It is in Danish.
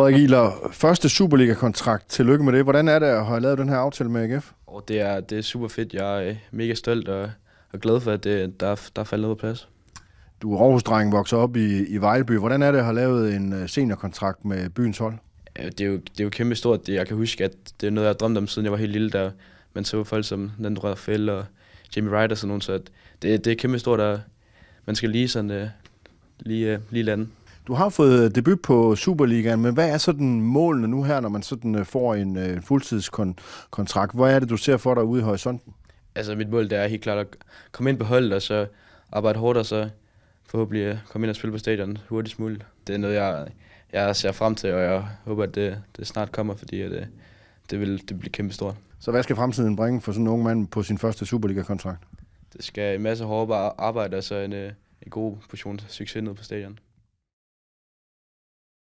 Frederik Iler, første Superliga-kontrakt. Tillykke med det. Hvordan er det at have lavet den her aftale med AGF? Oh, det, er, det er super fedt. Jeg er øh, mega stolt og, og glad for, at det, øh, der, der er faldet noget på plads. Du er Aarhus-dreng, vokser op i, i Vejleby. Hvordan er det at have lavet en øh, seniorkontrakt med byens hold? Det er jo, det er jo kæmpe stort. Jeg kan huske, at det er noget, jeg har drømt om, siden jeg var helt lille, der man så folk som Nando Raffel og Jimmy Wright og sådan nogen. Så det, det er kæmpe stort, at man skal lige sådan lige, lige lande. Du har fået debut på Superligaen, men hvad er sådan målene nu her, når man sådan øh, får en øh, fuldtidskontrakt? Hvor er det, du ser for dig ude i horisonten? Altså mit mål, det er helt klart at komme ind på holdet, og så arbejde hårdt, og så forhåbentlig øh, komme ind og spille på stadion hurtigst muligt. Det er noget, jeg, jeg ser frem til, og jeg håber, at det, det snart kommer, fordi at, det, øh, det vil det blive kæmpe stort. Så hvad skal fremtiden bringe for sådan en ung mand på sin første Superliga-kontrakt? Det skal en masse hårdt arbejde og så en, en god portion succes ned på stadion.